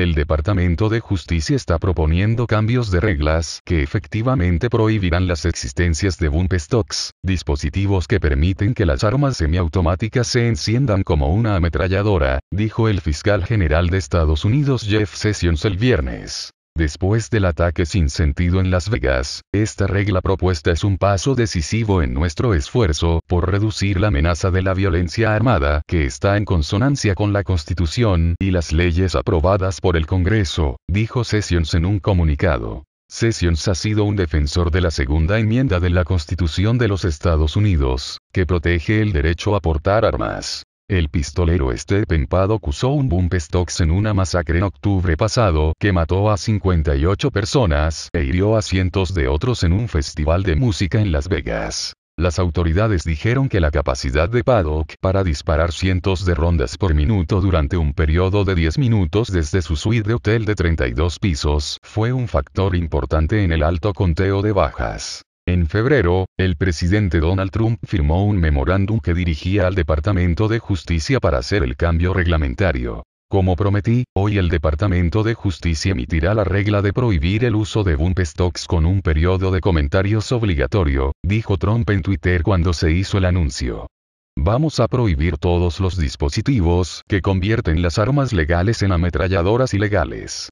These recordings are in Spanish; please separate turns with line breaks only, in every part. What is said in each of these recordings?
El Departamento de Justicia está proponiendo cambios de reglas que efectivamente prohibirán las existencias de bump stocks, dispositivos que permiten que las armas semiautomáticas se enciendan como una ametralladora, dijo el fiscal general de Estados Unidos Jeff Sessions el viernes. Después del ataque sin sentido en Las Vegas, esta regla propuesta es un paso decisivo en nuestro esfuerzo por reducir la amenaza de la violencia armada que está en consonancia con la Constitución y las leyes aprobadas por el Congreso, dijo Sessions en un comunicado. Sessions ha sido un defensor de la segunda enmienda de la Constitución de los Estados Unidos, que protege el derecho a portar armas. El pistolero Stephen Paddock usó un stocks en una masacre en octubre pasado que mató a 58 personas e hirió a cientos de otros en un festival de música en Las Vegas. Las autoridades dijeron que la capacidad de Paddock para disparar cientos de rondas por minuto durante un periodo de 10 minutos desde su suite de hotel de 32 pisos fue un factor importante en el alto conteo de bajas. En febrero, el presidente Donald Trump firmó un memorándum que dirigía al Departamento de Justicia para hacer el cambio reglamentario. Como prometí, hoy el Departamento de Justicia emitirá la regla de prohibir el uso de bump stocks con un periodo de comentarios obligatorio, dijo Trump en Twitter cuando se hizo el anuncio. Vamos a prohibir todos los dispositivos que convierten las armas legales en ametralladoras ilegales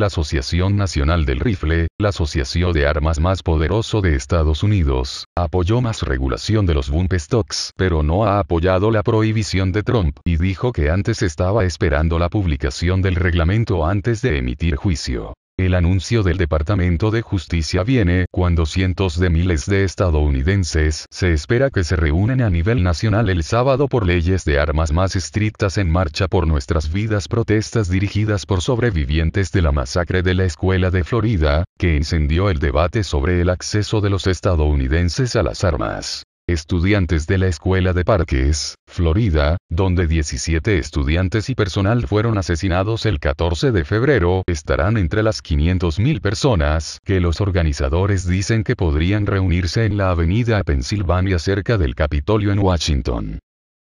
la Asociación Nacional del Rifle, la asociación de armas más poderoso de Estados Unidos, apoyó más regulación de los bump stocks pero no ha apoyado la prohibición de Trump, y dijo que antes estaba esperando la publicación del reglamento antes de emitir juicio. El anuncio del Departamento de Justicia viene cuando cientos de miles de estadounidenses se espera que se reúnen a nivel nacional el sábado por leyes de armas más estrictas en marcha por nuestras vidas protestas dirigidas por sobrevivientes de la masacre de la escuela de Florida, que encendió el debate sobre el acceso de los estadounidenses a las armas estudiantes de la Escuela de Parques, Florida, donde 17 estudiantes y personal fueron asesinados el 14 de febrero, estarán entre las 500.000 personas que los organizadores dicen que podrían reunirse en la avenida Pensilvania cerca del Capitolio en Washington.